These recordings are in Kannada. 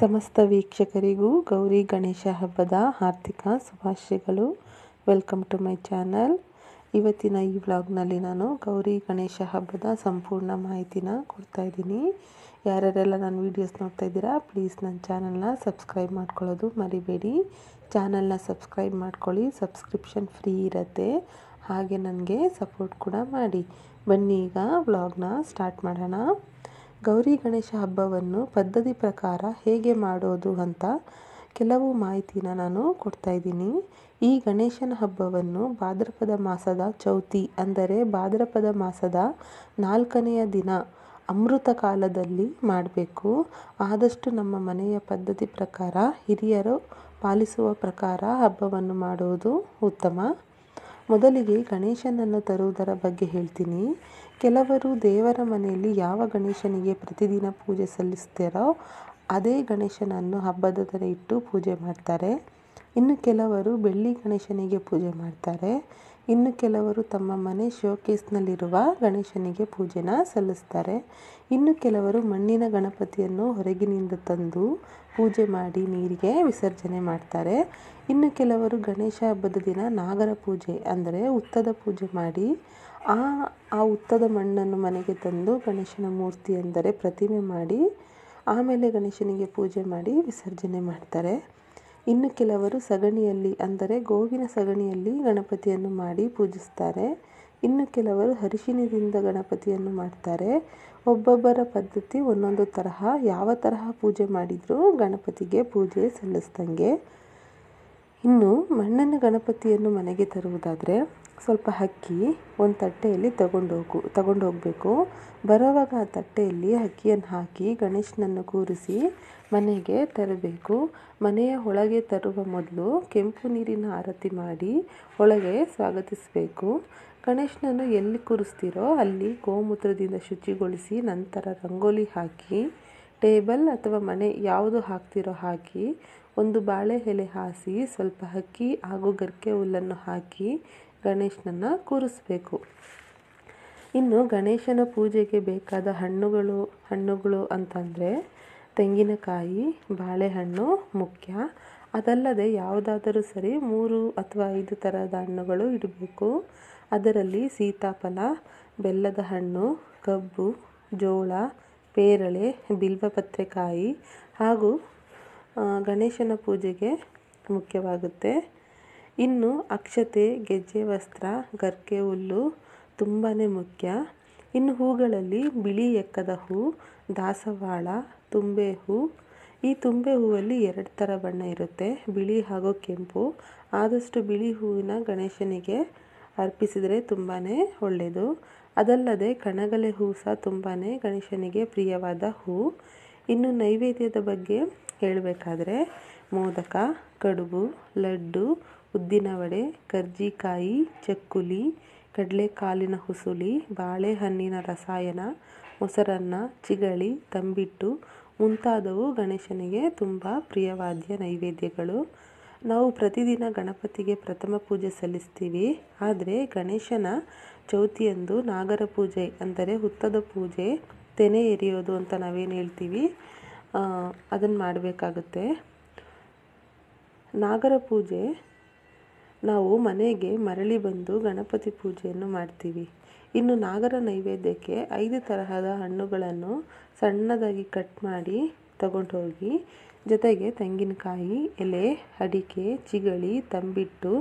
ಸಮಸ್ತ ವೀಕ್ಷಕರಿಗೂ ಗೌರಿ ಗಣೇಶ ಹಬ್ಬದ ಹಾರ್ದಿಕ ಶುಭಾಶಯಗಳು ವೆಲ್ಕಮ್ ಟು ಮೈ ಚಾನಲ್ ಇವತ್ತಿನ ಈ ವ್ಲಾಗ್ನಲ್ಲಿ ನಾನು ಗೌರಿ ಗಣೇಶ ಹಬ್ಬದ ಸಂಪೂರ್ಣ ಮಾಹಿತಿನ ಕೊಡ್ತಾ ಇದ್ದೀನಿ ಯಾರ್ಯಾರೆಲ್ಲ ನನ್ನ ವೀಡಿಯೋಸ್ ನೋಡ್ತಾ ಇದ್ದೀರಾ ಪ್ಲೀಸ್ ನನ್ನ ಚಾನಲ್ನ ಸಬ್ಸ್ಕ್ರೈಬ್ ಮಾಡ್ಕೊಳ್ಳೋದು ಮರಿಬೇಡಿ ಚಾನಲ್ನ ಸಬ್ಸ್ಕ್ರೈಬ್ ಮಾಡ್ಕೊಳ್ಳಿ ಸಬ್ಸ್ಕ್ರಿಪ್ಷನ್ ಫ್ರೀ ಇರುತ್ತೆ ಹಾಗೆ ನನಗೆ ಸಪೋರ್ಟ್ ಕೂಡ ಮಾಡಿ ಬನ್ನಿ ಈಗ ವ್ಲಾಗ್ನ ಸ್ಟಾರ್ಟ್ ಮಾಡೋಣ ಗೌರಿ ಗಣೇಶ ಹಬ್ಬವನ್ನು ಪದ್ಧತಿ ಪ್ರಕಾರ ಹೇಗೆ ಮಾಡೋದು ಅಂತ ಕೆಲವು ಮಾಹಿತಿನ ನಾನು ಕೊಡ್ತಾ ಇದ್ದೀನಿ ಈ ಗಣೇಶನ ಹಬ್ಬವನ್ನು ಭಾದ್ರಪದ ಮಾಸದ ಚೌತಿ ಅಂದರೆ ಭಾದ್ರಪದ ಮಾಸದ ನಾಲ್ಕನೆಯ ದಿನ ಅಮೃತ ಕಾಲದಲ್ಲಿ ಮಾಡಬೇಕು ಆದಷ್ಟು ನಮ್ಮ ಮನೆಯ ಪದ್ಧತಿ ಪ್ರಕಾರ ಹಿರಿಯರು ಪಾಲಿಸುವ ಪ್ರಕಾರ ಹಬ್ಬವನ್ನು ಮಾಡುವುದು ಉತ್ತಮ ಮೊದಲಿಗೆ ಗಣೇಶನನ್ನು ತರುವುದರ ಬಗ್ಗೆ ಹೇಳ್ತೀನಿ ಕೆಲವರು ದೇವರ ಮನೆಯಲ್ಲಿ ಯಾವ ಗಣೇಶನಿಗೆ ಪ್ರತಿದಿನ ಪೂಜೆ ಸಲ್ಲಿಸ್ತೀರೋ ಅದೇ ಗಣೇಶನನ್ನು ಹಬ್ಬದ ಥರ ಇಟ್ಟು ಪೂಜೆ ಮಾಡ್ತಾರೆ ಇನ್ನು ಕೆಲವರು ಬೆಳ್ಳಿ ಗಣೇಶನಿಗೆ ಪೂಜೆ ಮಾಡ್ತಾರೆ ಇನ್ನು ಕೆಲವರು ತಮ್ಮ ಮನೆ ಶೋಕೇಸ್ನಲ್ಲಿರುವ ಗಣೇಶನಿಗೆ ಪೂಜೆನ ಸಲ್ಲಿಸ್ತಾರೆ ಇನ್ನು ಕೆಲವರು ಮಣ್ಣಿನ ಗಣಪತಿಯನ್ನು ಹೊರಗಿನಿಂದ ತಂದು ಪೂಜೆ ಮಾಡಿ ನೀರಿಗೆ ವಿಸರ್ಜನೆ ಮಾಡ್ತಾರೆ ಇನ್ನು ಕೆಲವರು ಗಣೇಶ ಹಬ್ಬದ ದಿನ ನಾಗರ ಪೂಜೆ ಅಂದರೆ ಉತ್ತದ ಪೂಜೆ ಮಾಡಿ ಆ ಆ ಹುತ್ತದ ಮಣ್ಣನ್ನು ಮನೆಗೆ ತಂದು ಗಣೇಶನ ಮೂರ್ತಿ ಎಂದರೆ ಪ್ರತಿಮೆ ಮಾಡಿ ಆಮೇಲೆ ಗಣೇಶನಿಗೆ ಪೂಜೆ ಮಾಡಿ ವಿಸರ್ಜನೆ ಮಾಡ್ತಾರೆ ಇನ್ನು ಕೆಲವರು ಸಗಣಿಯಲ್ಲಿ ಅಂದರೆ ಗೋವಿನ ಸಗಣಿಯಲ್ಲಿ ಗಣಪತಿಯನ್ನು ಮಾಡಿ ಪೂಜಿಸ್ತಾರೆ ಇನ್ನು ಕೆಲವರು ಅರಿಶಿಣದಿಂದ ಗಣಪತಿಯನ್ನು ಮಾಡ್ತಾರೆ ಒಬ್ಬೊಬ್ಬರ ಪದ್ಧತಿ ಒಂದೊಂದು ತರಹ ಯಾವ ತರಹ ಪೂಜೆ ಮಾಡಿದರೂ ಗಣಪತಿಗೆ ಪೂಜೆ ಸಲ್ಲಿಸ್ದಂಗೆ ಇನ್ನು ಮಣ್ಣಿನ ಗಣಪತಿಯನ್ನು ಮನೆಗೆ ತರುವುದಾದರೆ ಸ್ವಲ್ಪ ಅಕ್ಕಿ ಒಂದು ತಟ್ಟೆಯಲ್ಲಿ ತಗೊಂಡೋಗು ತಗೊಂಡೋಗಬೇಕು ಬರೋವಾಗ ಆ ತಟ್ಟೆಯಲ್ಲಿ ಅಕ್ಕಿಯನ್ನು ಹಾಕಿ ಗಣೇಶನನ್ನು ಕೂರಿಸಿ ಮನೆಗೆ ತರಬೇಕು ಮನೆಯ ಒಳಗೆ ತರುವ ಮೊದಲು ಕೆಂಪು ನೀರಿನ ಆರತಿ ಮಾಡಿ ಒಳಗೆ ಸ್ವಾಗತಿಸಬೇಕು ಗಣೇಶನನ್ನು ಎಲ್ಲಿ ಕೂರಿಸ್ತೀರೋ ಅಲ್ಲಿ ಗೋಮೂತ್ರದಿಂದ ಶುಚಿಗೊಳಿಸಿ ನಂತರ ರಂಗೋಲಿ ಹಾಕಿ ಟೇಬಲ್ ಅಥವಾ ಮನೆ ಯಾವುದು ಹಾಕ್ತಿರೋ ಹಾಕಿ ಒಂದು ಬಾಳೆ ಎಲೆ ಹಾಸಿ ಸ್ವಲ್ಪ ಅಕ್ಕಿ ಹಾಗೂ ಗರಿಕೆ ಹುಲ್ಲನ್ನು ಹಾಕಿ ಗಣೇಶನನ್ನು ಕೂರಿಸ್ಬೇಕು ಇನ್ನು ಗಣೇಶನ ಪೂಜೆಗೆ ಬೇಕಾದ ಹಣ್ಣುಗಳು ಹಣ್ಣುಗಳು ಅಂತಂದರೆ ತೆಂಗಿನಕಾಯಿ ಬಾಳೆಹಣ್ಣು ಮುಖ್ಯ ಅದಲ್ಲದೆ ಯಾವುದಾದರೂ ಸರಿ ಮೂರು ಅಥವಾ ಐದು ಥರದ ಹಣ್ಣುಗಳು ಇಡಬೇಕು ಅದರಲ್ಲಿ ಸೀತಾಫಲ ಬೆಲ್ಲದ ಹಣ್ಣು ಕಬ್ಬು ಜೋಳ ಪೇರಳೆ ಬಿಲ್ವಪತ್ರೆಕಾಯಿ ಹಾಗೂ ಗಣೇಶನ ಪೂಜೆಗೆ ಮುಖ್ಯವಾಗುತ್ತೆ ಇನ್ನು ಅಕ್ಷತೆ ಗೆಜ್ಜೆ ವಸ್ತ್ರ ಗರ್ಕೆ ಹುಲ್ಲು ತುಂಬಾ ಮುಖ್ಯ ಇನ್ನು ಹೂಗಳಲ್ಲಿ ಬಿಳಿ ಎಕ್ಕದ ಹೂ ದಾಸವಾಳ ತುಂಬೆ ಹೂ ಈ ತುಂಬೆ ಹೂವಲ್ಲಿ ಎರಡು ಥರ ಬಣ್ಣ ಇರುತ್ತೆ ಬಿಳಿ ಹಾಗೂ ಕೆಂಪು ಆದಷ್ಟು ಬಿಳಿ ಹೂವಿನ ಗಣೇಶನಿಗೆ ಅರ್ಪಿಸಿದರೆ ತುಂಬಾ ಒಳ್ಳೆಯದು ಅದಲ್ಲದೆ ಕಣಗಲೆ ಹೂ ಸಹ ತುಂಬಾ ಗಣೇಶನಿಗೆ ಪ್ರಿಯವಾದ ಹೂ ಇನ್ನು ನೈವೇದ್ಯದ ಬಗ್ಗೆ ಹೇಳಬೇಕಾದ್ರೆ ಮೋದಕ ಕಡುಬು ಲಡ್ಡು ವಡೆ ಕರ್ಜಿಕಾಯಿ ಚಕ್ಕುಲಿ ಕಾಳಿನ ಹುಸುಲಿ ಬಾಳೆಹಣ್ಣಿನ ರಸಾಯನ ಮೊಸರನ್ನ ಚಿಗಳಿ ತಂಬಿಟ್ಟು ಮುಂತಾದವು ಗಣೇಶನಿಗೆ ತುಂಬ ಪ್ರಿಯವಾದ್ಯ ನೈವೇದ್ಯಗಳು ನಾವು ಪ್ರತಿದಿನ ಗಣಪತಿಗೆ ಪ್ರಥಮ ಪೂಜೆ ಸಲ್ಲಿಸ್ತೀವಿ ಆದರೆ ಗಣೇಶನ ಚೌತಿಯಂದು ನಾಗರ ಪೂಜೆ ಅಂದರೆ ಹುತ್ತದ ಪೂಜೆ ತೆನೆ ಎರಿಯೋದು ಅಂತ ನಾವೇನು ಹೇಳ್ತೀವಿ ಅದನ್ನು ಮಾಡಬೇಕಾಗುತ್ತೆ ನಾಗರ ಪೂಜೆ ನಾವು ಮನೆಗೆ ಮರಳಿ ಬಂದು ಗಣಪತಿ ಪೂಜೆಯನ್ನು ಮಾಡ್ತೀವಿ ಇನ್ನು ನಾಗರ ನೈವೇದ್ಯಕ್ಕೆ ಐದು ತರಹದ ಹಣ್ಣುಗಳನ್ನು ಸಣ್ಣದಾಗಿ ಕಟ್ ಮಾಡಿ ತಗೊಂಡು ಹೋಗಿ ಜೊತೆಗೆ ತೆಂಗಿನಕಾಯಿ ಎಲೆ ಅಡಿಕೆ ಚಿಗಳಿ ತಂಬಿಟ್ಟು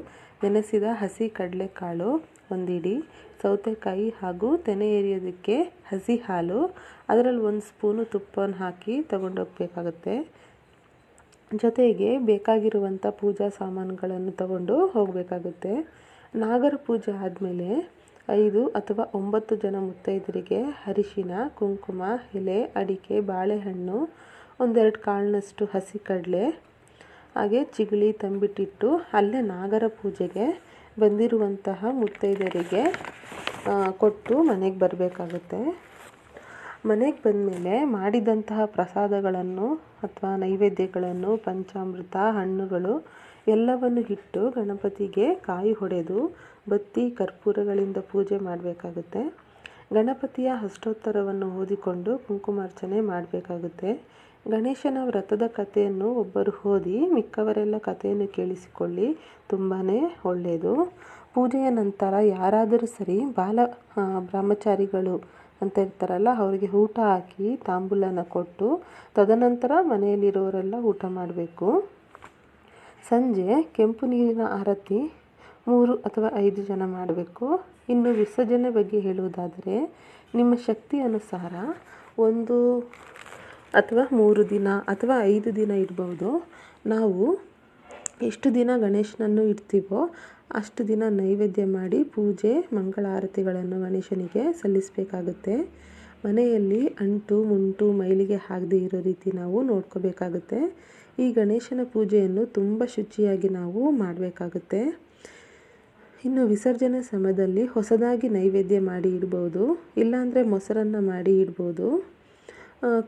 ನೆನೆಸಿದ ಹಸಿ ಕಡಲೆಕಾಳು ಒಂದಿಡಿ ಸೌತೆಕಾಯಿ ಹಾಗೂ ತೆನೆ ಎರಿಯೋದಕ್ಕೆ ಹಸಿ ಹಾಲು ಅದರಲ್ಲಿ ಒಂದು ಸ್ಪೂನು ತುಪ್ಪವನ್ನು ಹಾಕಿ ಹೋಗಬೇಕಾಗುತ್ತೆ ಜೊತೆಗೆ ಬೇಕಾಗಿರುವಂಥ ಪೂಜಾ ಸಾಮಾನುಗಳನ್ನು ತಗೊಂಡು ಹೋಗಬೇಕಾಗುತ್ತೆ ನಾಗರ ಪೂಜೆ ಆದಮೇಲೆ ಐದು ಅಥವಾ ಒಂಬತ್ತು ಜನ ಮುತ್ತೈದರಿಗೆ ಅರಿಶಿನ ಕುಂಕುಮ ಎಲೆ ಅಡಿಕೆ ಬಾಳೆಹಣ್ಣು ಒಂದೆರಡು ಕಾಳಿನಷ್ಟು ಹಸಿ ಕಡಲೆ ಹಾಗೆ ಚಿಗಳಿ ತಂಬಿಟ್ಟಿಟ್ಟು ಅಲ್ಲೇ ನಾಗರ ಪೂಜೆಗೆ ಬಂದಿರುವಂತಹ ಮುತ್ತೈದೆಯರಿಗೆ ಕೊಟ್ಟು ಮನೆಗೆ ಬರಬೇಕಾಗುತ್ತೆ ಮನೆಗೆ ಬಂದಮೇಲೆ ಮಾಡಿದಂತಹ ಪ್ರಸಾದಗಳನ್ನು ಅಥವಾ ನೈವೇದ್ಯಗಳನ್ನು ಪಂಚಾಮೃತ ಹಣ್ಣುಗಳು ಎಲ್ಲವನ್ನು ಇಟ್ಟು ಗಣಪತಿಗೆ ಕಾಯಿ ಹೊಡೆದು ಬತ್ತಿ ಕರ್ಪೂರಗಳಿಂದ ಪೂಜೆ ಮಾಡಬೇಕಾಗುತ್ತೆ ಗಣಪತಿಯ ಅಷ್ಟೋತ್ತರವನ್ನು ಓದಿಕೊಂಡು ಕುಂಕುಮಾರ್ಚನೆ ಮಾಡಬೇಕಾಗುತ್ತೆ ಗಣೇಶನ ವ್ರತದ ಕಥೆಯನ್ನು ಒಬ್ಬರು ಓದಿ ಮಿಕ್ಕವರೆಲ್ಲ ಕಥೆಯನ್ನು ಕೇಳಿಸಿಕೊಳ್ಳಿ ತುಂಬಾ ಒಳ್ಳೆಯದು ಪೂಜೆಯ ನಂತರ ಯಾರಾದರೂ ಸರಿ ಬಾಲ ಬ್ರಹ್ಮಚಾರಿಗಳು ಅಂತ ಇರ್ತಾರಲ್ಲ ಅವರಿಗೆ ಊಟ ಹಾಕಿ ತಾಂಬೂಲನ ಕೊಟ್ಟು ತದನಂತರ ಮನೆಯಲ್ಲಿರೋರೆಲ್ಲ ಊಟ ಮಾಡಬೇಕು ಸಂಜೆ ಕೆಂಪು ನೀರಿನ ಆರತಿ ಮೂರು ಅಥವಾ ಐದು ಜನ ಮಾಡಬೇಕು ಇನ್ನು ವಿಸರ್ಜನೆ ಬಗ್ಗೆ ಹೇಳುವುದಾದರೆ ನಿಮ್ಮ ಶಕ್ತಿ ಅನುಸಾರ ಒಂದು ಅಥವಾ ಮೂರು ದಿನ ಅಥವಾ ಐದು ದಿನ ಇಡ್ಬೋದು ನಾವು ಎಷ್ಟು ದಿನ ಗಣೇಶನನ್ನು ಇಡ್ತೀವೋ ಅಷ್ಟು ದಿನ ನೈವೇದ್ಯ ಮಾಡಿ ಪೂಜೆ ಮಂಗಳಾರತಿಗಳನ್ನು ಗಣೇಶನಿಗೆ ಸಲ್ಲಿಸಬೇಕಾಗುತ್ತೆ ಮನೆಯಲ್ಲಿ ಅಂಟು ಮುಂಟು ಮೈಲಿಗೆ ಆಗದೆ ಇರೋ ರೀತಿ ನಾವು ನೋಡ್ಕೋಬೇಕಾಗುತ್ತೆ ಈ ಗಣೇಶನ ಪೂಜೆಯನ್ನು ತುಂಬ ಶುಚಿಯಾಗಿ ನಾವು ಮಾಡಬೇಕಾಗುತ್ತೆ ಇನ್ನು ವಿಸರ್ಜನೆ ಸಮಯದಲ್ಲಿ ಹೊಸದಾಗಿ ನೈವೇದ್ಯ ಮಾಡಿ ಇಡ್ಬೋದು ಇಲ್ಲಾಂದರೆ ಮೊಸರನ್ನು ಮಾಡಿ ಇಡ್ಬೋದು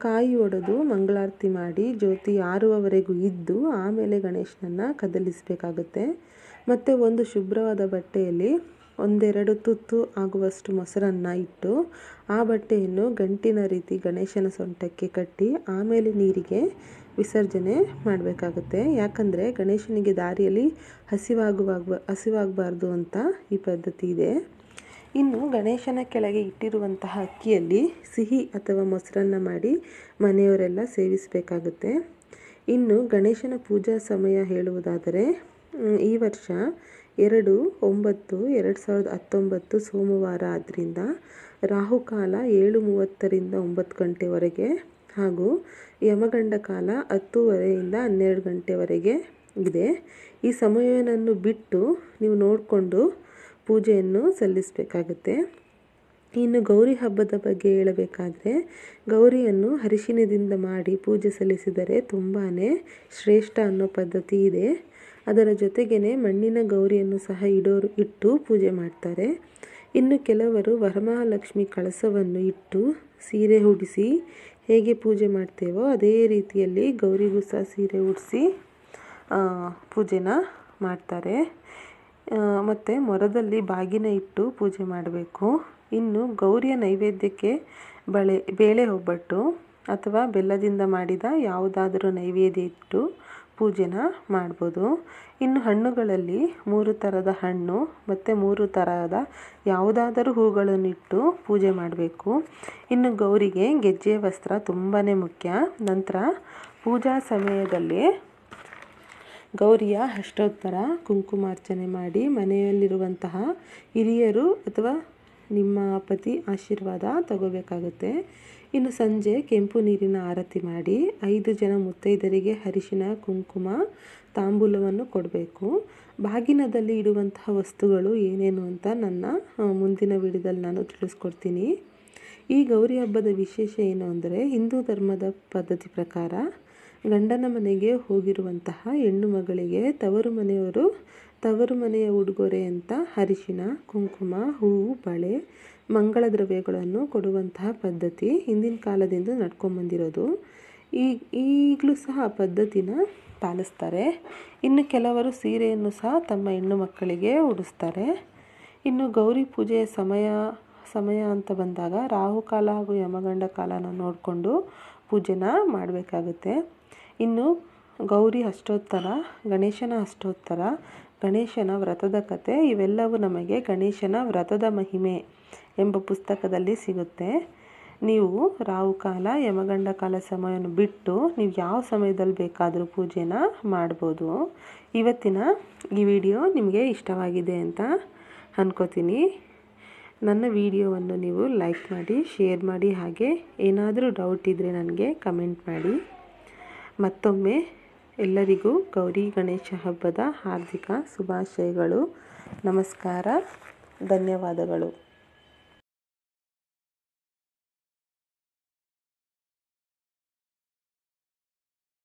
ಕಾಯಿ ಒಡೆದು ಮಂಗಳಾರತಿ ಮಾಡಿ ಜ್ಯೋತಿ ಆರುವವರೆಗೂ ಇದ್ದು ಆಮೇಲೆ ಗಣೇಶನನ್ನು ಕದಲಿಸಬೇಕಾಗುತ್ತೆ ಮತ್ತು ಒಂದು ಶುಭ್ರವಾದ ಬಟ್ಟೆಯಲ್ಲಿ ಒಂದೆರಡು ತುತ್ತು ಆಗುವಷ್ಟು ಮೊಸರನ್ನು ಇಟ್ಟು ಆ ಬಟ್ಟೆಯನ್ನು ಗಂಟಿನ ರೀತಿ ಗಣೇಶನ ಸೊಂಟಕ್ಕೆ ಕಟ್ಟಿ ಆಮೇಲೆ ನೀರಿಗೆ ವಿಸರ್ಜನೆ ಮಾಡಬೇಕಾಗುತ್ತೆ ಯಾಕಂದರೆ ಗಣೇಶನಿಗೆ ದಾರಿಯಲ್ಲಿ ಹಸಿವಾಗುವಾಗ ಹಸಿವಾಗಬಾರ್ದು ಅಂತ ಈ ಪದ್ಧತಿ ಇದೆ ಇನ್ನು ಗಣೇಶನ ಕೆಳಗೆ ಇಟ್ಟಿರುವಂತಹ ಅಕ್ಕಿಯಲ್ಲಿ ಸಿಹಿ ಅಥವಾ ಮೊಸರನ್ನ ಮಾಡಿ ಮನೆಯವರೆಲ್ಲ ಸೇವಿಸಬೇಕಾಗುತ್ತೆ ಇನ್ನು ಗಣೇಶನ ಪೂಜಾ ಸಮಯ ಹೇಳುವುದಾದರೆ ಈ ವರ್ಷ ಎರಡು ಒಂಬತ್ತು ಎರಡು ಸಾವಿರದ ಹತ್ತೊಂಬತ್ತು ಸೋಮವಾರ ಆದ್ದರಿಂದ ರಾಹುಕಾಲ ಏಳು ಮೂವತ್ತರಿಂದ ಒಂಬತ್ತು ಗಂಟೆವರೆಗೆ ಹಾಗೂ ಯಮಗಂಡ ಕಾಲ ಹತ್ತುವರೆಯಿಂದ ಹನ್ನೆರಡು ಗಂಟೆವರೆಗೆ ಇದೆ ಈ ಸಮಯವನ್ನು ಬಿಟ್ಟು ನೀವು ನೋಡಿಕೊಂಡು ಪೂಜೆಯನ್ನು ಸಲ್ಲಿಸಬೇಕಾಗುತ್ತೆ ಇನ್ನು ಗೌರಿ ಹಬ್ಬದ ಬಗ್ಗೆ ಹೇಳಬೇಕಾದ್ರೆ ಗೌರಿಯನ್ನು ಅರಿಶಿನದಿಂದ ಮಾಡಿ ಪೂಜೆ ಸಲ್ಲಿಸಿದರೆ ತುಂಬಾ ಶ್ರೇಷ್ಠ ಅನ್ನೋ ಪದ್ಧತಿ ಇದೆ ಅದರ ಜೊತೆಗೇನೆ ಮಣ್ಣಿನ ಗೌರಿಯನ್ನು ಸಹ ಇಡೋರು ಇಟ್ಟು ಪೂಜೆ ಮಾಡ್ತಾರೆ ಇನ್ನು ಕೆಲವರು ವರಮಹಾಲಕ್ಷ್ಮಿ ಕಳಸವನ್ನು ಇಟ್ಟು ಸೀರೆ ಉಡಿಸಿ ಹೇಗೆ ಪೂಜೆ ಮಾಡ್ತೇವೋ ಅದೇ ರೀತಿಯಲ್ಲಿ ಗೌರಿಗೂ ಸಹ ಸೀರೆ ಉಡಿಸಿ ಪೂಜೆನ ಮಾಡ್ತಾರೆ ಮತ್ತು ಮೊರದಲ್ಲಿ ಬಾಗಿನ ಇಟ್ಟು ಪೂಜೆ ಮಾಡಬೇಕು ಇನ್ನು ಗೌರಿಯ ನೈವೇದ್ಯಕ್ಕೆ ಬಳೆ ಬೇಳೆ ಒಬ್ಬಟ್ಟು ಅಥವಾ ಬೆಲ್ಲದಿಂದ ಮಾಡಿದ ಯಾವುದಾದರೂ ನೈವೇದ್ಯ ಇಟ್ಟು ಪೂಜೆನ ಮಾಡ್ಬೋದು ಇನ್ನು ಹಣ್ಣುಗಳಲ್ಲಿ ಮೂರು ಥರದ ಹಣ್ಣು ಮತ್ತು ಮೂರು ಥರದ ಯಾವುದಾದರೂ ಹೂಗಳನ್ನಿಟ್ಟು ಪೂಜೆ ಮಾಡಬೇಕು ಇನ್ನು ಗೌರಿಗೆ ಗೆಜ್ಜೆ ವಸ್ತ್ರ ತುಂಬಾ ಮುಖ್ಯ ನಂತರ ಪೂಜಾ ಸಮಯದಲ್ಲಿ ಗೌರಿಯ ಅಷ್ಟೋತ್ತರ ಕುಂಕುಮಾರ್ಚನೆ ಮಾಡಿ ಮನೆಯಲ್ಲಿರುವಂತಹ ಹಿರಿಯರು ಅಥವಾ ನಿಮ್ಮ ಪತಿ ಆಶೀರ್ವಾದ ತಗೋಬೇಕಾಗುತ್ತೆ ಇನ್ನು ಸಂಜೆ ಕೆಂಪು ನೀರಿನ ಆರತಿ ಮಾಡಿ ಐದು ಜನ ಮುತ್ತೈದರಿಗೆ ಹರಿಶಿನ ಕುಂಕುಮ ತಾಂಬೂಲವನ್ನು ಕೊಡಬೇಕು ಬಾಗಿನದಲ್ಲಿ ಇಡುವಂತಹ ವಸ್ತುಗಳು ಏನೇನು ಅಂತ ನನ್ನ ಮುಂದಿನ ವಿಡಿಯೋದಲ್ಲಿ ನಾನು ತಿಳಿಸ್ಕೊಡ್ತೀನಿ ಈ ಗೌರಿ ಹಬ್ಬದ ವಿಶೇಷ ಏನು ಅಂದರೆ ಹಿಂದೂ ಧರ್ಮದ ಪದ್ಧತಿ ಪ್ರಕಾರ ಗಂಡನ ಮನೆಗೆ ಹೋಗಿರುವಂತಹ ಹೆಣ್ಣು ಮಗಳಿಗೆ ತವರು ಮನೆಯವರು ತವರು ಮನೆಯ ಉಡುಗೊರೆ ಅಂತ ಅರಿಶಿನ ಕುಂಕುಮ ಹೂವು ಬಳೆ ಮಂಗಳ ದ್ರವ್ಯಗಳನ್ನು ಕೊಡುವಂತಹ ಪದ್ಧತಿ ಹಿಂದಿನ ಕಾಲದಿಂದ ನಡ್ಕೊಂಬಂದಿರೋದು ಈ ಈಗಲೂ ಸಹ ಆ ಪದ್ಧತಿನ ಪಾಲಿಸ್ತಾರೆ ಇನ್ನು ಕೆಲವರು ಸೀರೆಯನ್ನು ಸಹ ತಮ್ಮ ಹೆಣ್ಣು ಮಕ್ಕಳಿಗೆ ಉಡಿಸ್ತಾರೆ ಇನ್ನು ಗೌರಿ ಪೂಜೆಯ ಸಮಯ ಸಮಯ ಅಂತ ಬಂದಾಗ ರಾಹುಕಾಲ ಹಾಗೂ ಯಮಗಂಡ ಕಾಲನ ನೋಡಿಕೊಂಡು ಪೂಜೆನ ಮಾಡಬೇಕಾಗುತ್ತೆ ಇನ್ನು ಗೌರಿ ಅಷ್ಟೋತ್ತರ ಗಣೇಶನ ಅಷ್ಟೋತ್ತರ ಗಣೇಶನ ವ್ರತದ ಕತೆ ಇವೆಲ್ಲವೂ ನಮಗೆ ಗಣೇಶನ ವ್ರತದ ಮಹಿಮೆ ಎಂಬ ಪುಸ್ತಕದಲ್ಲಿ ಸಿಗುತ್ತೆ ನೀವು ರಾಹುಕಾಲ ಕಾಲ ಯಮಗಂಡ ಕಾಲ ಸಮಯವನ್ನು ಬಿಟ್ಟು ನೀವು ಯಾವ ಸಮಯದಲ್ಲಿ ಬೇಕಾದರೂ ಪೂಜೆನ ಮಾಡ್ಬೋದು ಇವತ್ತಿನ ಈ ವಿಡಿಯೋ ನಿಮಗೆ ಇಷ್ಟವಾಗಿದೆ ಅಂತ ಅನ್ಕೋತೀನಿ ನನ್ನ ವಿಡಿಯೋವನ್ನು ನೀವು ಲೈಕ್ ಮಾಡಿ ಶೇರ್ ಮಾಡಿ ಹಾಗೆ ಏನಾದರೂ ಡೌಟ್ ಇದ್ದರೆ ನನಗೆ ಕಮೆಂಟ್ ಮಾಡಿ ಮತ್ತೊಮ್ಮೆ ಎಲ್ಲರಿಗೂ ಗೌರಿ ಗಣೇಶ ಹಬ್ಬದ ಹಾರ್ದಿಕ ಶುಭಾಶಯಗಳು ನಮಸ್ಕಾರ ಧನ್ಯವಾದಗಳು